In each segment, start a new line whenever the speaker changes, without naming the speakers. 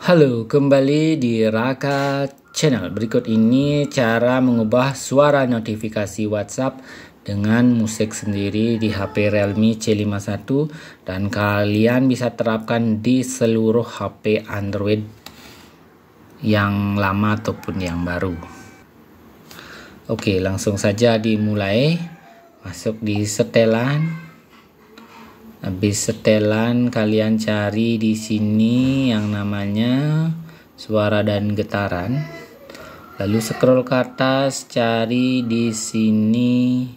Halo, kembali di Raka Channel. Berikut ini cara mengubah suara notifikasi WhatsApp dengan musik sendiri di HP Realme C51 dan kalian bisa terapkan di seluruh HP Android yang lama ataupun yang baru. Oke, langsung saja dimulai. Masuk di setelan habis setelan kalian cari di sini yang namanya suara dan getaran lalu scroll ke atas cari di sini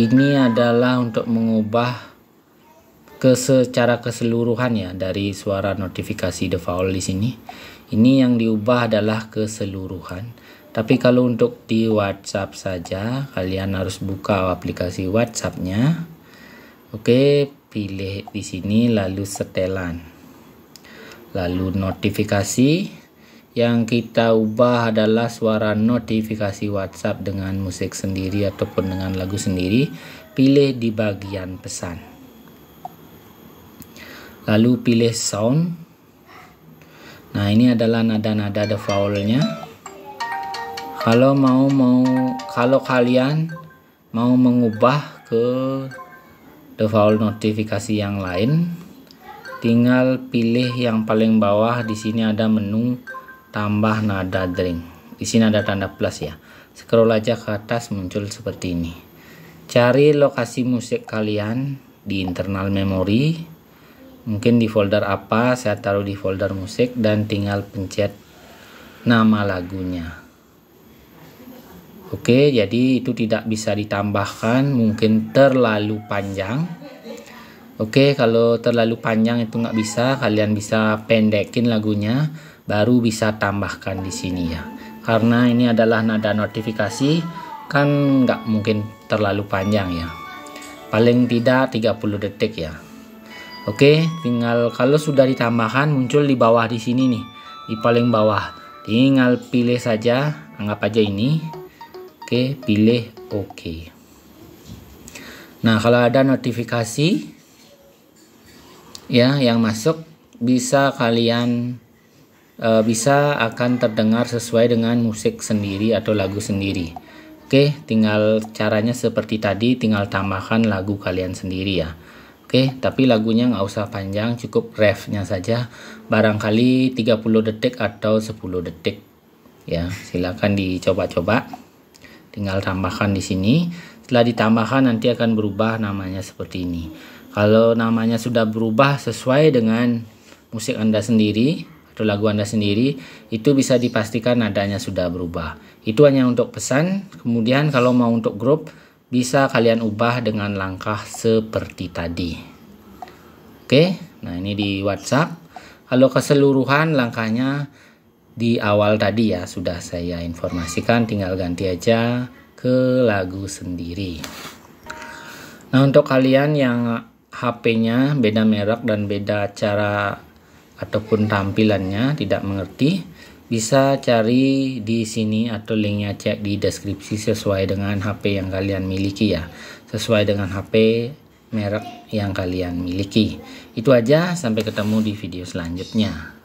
ini adalah untuk mengubah ke secara keseluruhan ya dari suara notifikasi default di sini ini yang diubah adalah keseluruhan tapi kalau untuk di WhatsApp saja kalian harus buka aplikasi WhatsAppnya Oke, pilih di sini lalu setelan. Lalu notifikasi yang kita ubah adalah suara notifikasi WhatsApp dengan musik sendiri ataupun dengan lagu sendiri. Pilih di bagian pesan. Lalu pilih sound. Nah, ini adalah nada-nada defaultnya. Kalau mau mau kalau kalian mau mengubah ke default notifikasi yang lain tinggal pilih yang paling bawah di sini ada menu tambah nada drink di sini ada tanda plus ya scroll aja ke atas muncul seperti ini cari lokasi musik kalian di internal memori mungkin di folder apa saya taruh di folder musik dan tinggal pencet nama lagunya Oke, jadi itu tidak bisa ditambahkan, mungkin terlalu panjang. Oke, kalau terlalu panjang itu nggak bisa, kalian bisa pendekin lagunya, baru bisa tambahkan di sini ya. Karena ini adalah nada notifikasi, kan nggak mungkin terlalu panjang ya. Paling tidak 30 detik ya. Oke, tinggal kalau sudah ditambahkan muncul di bawah di sini nih, di paling bawah. Tinggal pilih saja, anggap aja ini. Oke, pilih oke. Nah, kalau ada notifikasi ya yang masuk bisa kalian e, bisa akan terdengar sesuai dengan musik sendiri atau lagu sendiri. Oke, tinggal caranya seperti tadi, tinggal tambahkan lagu kalian sendiri ya. Oke, tapi lagunya nggak usah panjang, cukup refnya saja. Barangkali 30 detik atau 10 detik. Ya, silakan dicoba-coba tinggal tambahkan di sini setelah ditambahkan nanti akan berubah namanya seperti ini kalau namanya sudah berubah sesuai dengan musik anda sendiri atau lagu anda sendiri itu bisa dipastikan nadanya sudah berubah itu hanya untuk pesan kemudian kalau mau untuk grup bisa kalian ubah dengan langkah seperti tadi oke nah ini di WhatsApp kalau keseluruhan langkahnya di awal tadi ya sudah saya informasikan tinggal ganti aja ke lagu sendiri. Nah, untuk kalian yang HP-nya beda merek dan beda cara ataupun tampilannya tidak mengerti, bisa cari di sini atau linknya cek di deskripsi sesuai dengan HP yang kalian miliki ya sesuai dengan HP merek yang kalian miliki itu aja sampai ketemu di video selanjutnya